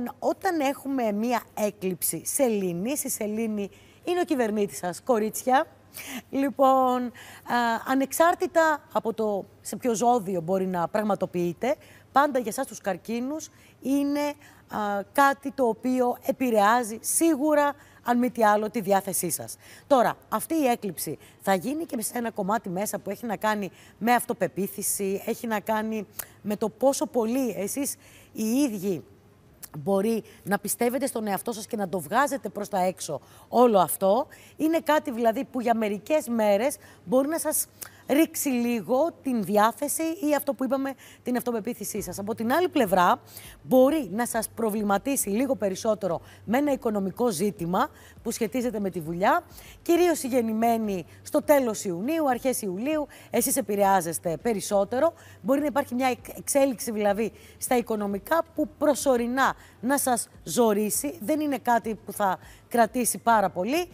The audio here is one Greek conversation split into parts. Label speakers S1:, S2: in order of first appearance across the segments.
S1: Λοιπόν, όταν έχουμε μία έκλειψη σελήνης, η σελήνη είναι ο κυβερνήτης σας, κορίτσια. Λοιπόν, ανεξάρτητα από το σε ποιο ζώδιο μπορεί να πραγματοποιείτε πάντα για σας τους καρκίνους είναι κάτι το οποίο επηρεάζει σίγουρα, αν μη τι άλλο, τη διάθεσή σας. Τώρα, αυτή η έκλειψη θα γίνει και σε ένα κομμάτι μέσα που έχει να κάνει με αυτοπεποίθηση, έχει να κάνει με το πόσο πολύ εσείς οι ίδιοι μπορεί να πιστεύετε στον εαυτό σας και να το βγάζετε προς τα έξω όλο αυτό. Είναι κάτι δηλαδή που για μερικές μέρες μπορεί να σας ρίξει λίγο την διάθεση ή αυτό που είπαμε την αυτοπεποίθησή σας. Από την άλλη πλευρά μπορεί να σας προβληματίσει λίγο περισσότερο με ένα οικονομικό ζήτημα που σχετίζεται με τη δουλειά. Κυρίως οι γεννημένοι στο τέλος Ιουνίου, αρχές Ιουλίου, εσείς επηρεάζεστε περισσότερο. Μπορεί να υπάρχει μια εξέλιξη δηλαδή στα οικονομικά που προσωρινά να σας ζορίσει. Δεν είναι κάτι που θα κρατήσει πάρα πολύ.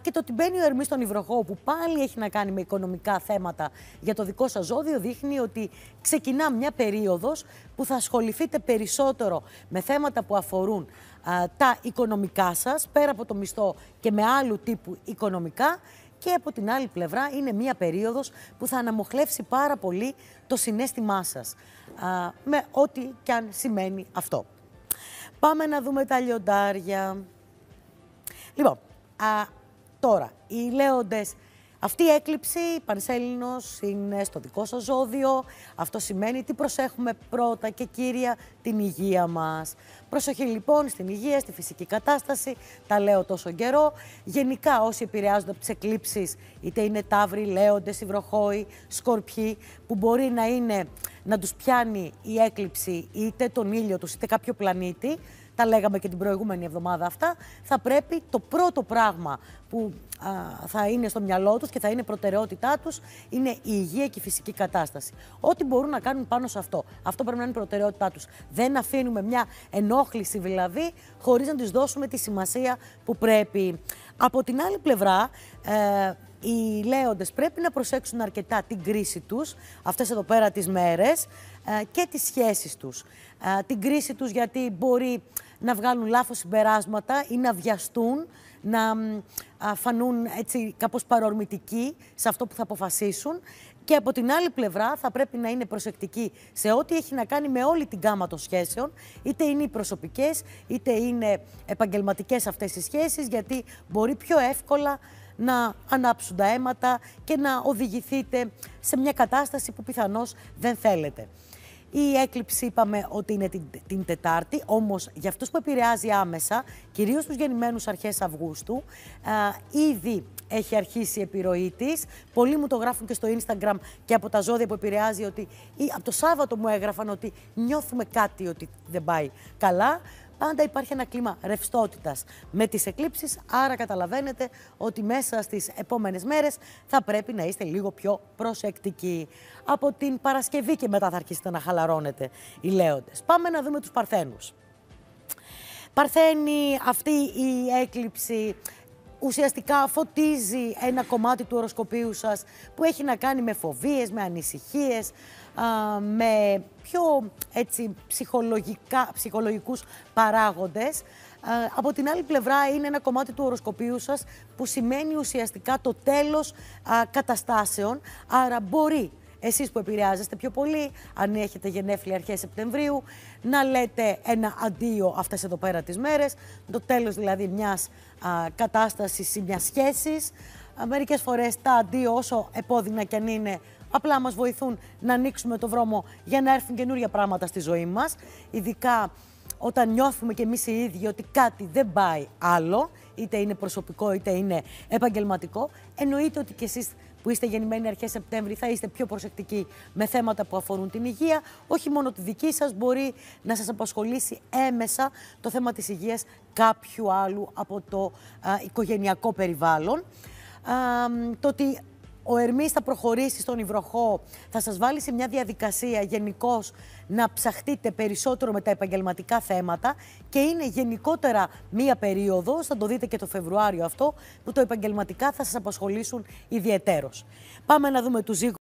S1: και το ότι μπαίνει ο Ερμής στον Ιβροχό, που πάλι έχει να κάνει με οικονομικά θέματα για το δικό σας ζώδιο, δείχνει ότι ξεκινά μια περίοδος που θα ασχοληθείτε περισσότερο με θέματα που αφορούν τα οικονομικά σας, πέρα από το μισθό και με άλλου τύπου οικονομικά. Και από την άλλη πλευρά είναι μία περίοδος που θα αναμοχλεύσει πάρα πολύ το συνέστημά σας. Α, με ό,τι και αν σημαίνει αυτό. Πάμε να δούμε τα λιοντάρια. Λοιπόν, τώρα, οι λέοντες... Αυτή η έκλειψη, η είναι στο δικό σας ζώδιο. Αυτό σημαίνει ότι προσέχουμε πρώτα και κύρια την υγεία μας. Προσοχή λοιπόν στην υγεία, στη φυσική κατάσταση, τα λέω τόσο καιρό. Γενικά όσοι επηρεάζονται από τις εκλήψεις, είτε είναι ταύροι, λέοντες, υβροχόοι, σκορπιοί, που μπορεί να είναι να τους πιάνει η έκλειψη είτε τον ήλιο τους είτε κάποιο πλανήτη, τα λέγαμε και την προηγούμενη εβδομάδα αυτά, θα πρέπει το πρώτο πράγμα που α, θα είναι στο μυαλό τους και θα είναι προτεραιότητά τους είναι η υγεία και η φυσική κατάσταση. Ό,τι μπορούν να κάνουν πάνω σε αυτό. Αυτό πρέπει να είναι προτεραιότητά τους. Δεν αφήνουμε μια ενόχληση δηλαδή χωρίς να τους δώσουμε τη σημασία που πρέπει. Από την άλλη πλευρά... Ε, οι λέοντες πρέπει να προσέξουν αρκετά την κρίση τους αυτές εδώ πέρα τις μέρες ε, και τις σχέσεις τους. Ε, την κρίση τους γιατί μπορεί να βγάλουν λάθος συμπεράσματα ή να βιαστούν, να φανούν έτσι κάπως παρορμητικοί σε αυτό που θα αποφασίσουν. Και από την άλλη πλευρά θα πρέπει να είναι προσεκτικοί σε ό,τι έχει να κάνει με όλη την γάμα των σχέσεων, είτε είναι οι προσωπικές, είτε είναι επαγγελματικές αυτές οι σχέσεις, γιατί μπορεί πιο εύκολα να ανάψουν τα αίματα και να οδηγηθείτε σε μια κατάσταση που πιθανώς δεν θέλετε. Η έκλειψη είπαμε ότι είναι την, την Τετάρτη, όμως για αυτούς που επηρεάζει άμεσα, κυρίως τους γεννημένους αρχές Αυγούστου, α, ήδη έχει αρχίσει η επιρροή της. Πολλοί μου το γράφουν και στο Instagram και από τα ζώδια που επηρεάζει ότι. Ή από το Σάββατο μου έγραφαν ότι νιώθουμε κάτι ότι δεν πάει καλά πάντα υπάρχει ένα κλίμα ρευστότητας με τις εκλήψεις. Άρα, καταλαβαίνετε ότι μέσα στις επόμενες μέρες θα πρέπει να είστε λίγο πιο προσεκτικοί. Από την Παρασκευή και μετά θα αρχίσετε να χαλαρώνετε οι λέοντες. Πάμε να δούμε τους Παρθένους. Παρθένη αυτή η έκλειψη ουσιαστικά φωτίζει ένα κομμάτι του οροσκοπίου σας που έχει να κάνει με φοβίες, με ανησυχίες, με πιο έτσι, ψυχολογικά, ψυχολογικούς παράγοντες. από την άλλη πλευρά είναι ένα κομμάτι του οροσκοπίου σας που σημαίνει ουσιαστικά το τέλος καταστάσεων, άρα μπορεί εσείς που επηρεάζεστε πιο πολύ, αν έχετε γενέθλια αρχές Σεπτεμβρίου, να λέτε ένα αντίο αυτές εδώ πέρα τις μέρες, το τέλος δηλαδή μιας κατάστασης ή μιας σχέσης. Μερικές φορές τα αντίο, όσο επώδυνα και αν είναι, απλά μας βοηθούν να ανοίξουμε το δρόμο για να έρθουν καινούργια πράγματα στη ζωή μας. Ειδικά όταν νιώθουμε κι εμείς οι ίδιοι ότι κάτι δεν πάει άλλο, είτε είναι προσωπικό είτε είναι επαγγελματικό, εννοείται ότι κι εσείς που είστε γεννημένοι αρχές Σεπτέμβρη, θα είστε πιο προσεκτικοί με θέματα που αφορούν την υγεία. Όχι μόνο τη δική σας μπορεί να σας απασχολήσει έμεσα το θέμα της υγείας κάποιου άλλου από το οικογενειακό περιβάλλον. το ότι ο Ερμής θα προχωρήσει στον Ιβροχό, θα σας βάλει σε μια διαδικασία γενικώς να ψαχτείτε περισσότερο με τα επαγγελματικά θέματα και είναι γενικότερα μία περίοδος, θα το δείτε και το Φεβρουάριο αυτό, που το επαγγελματικά θα σας απασχολήσουν ιδιαιτέρως. Πάμε να δούμε τους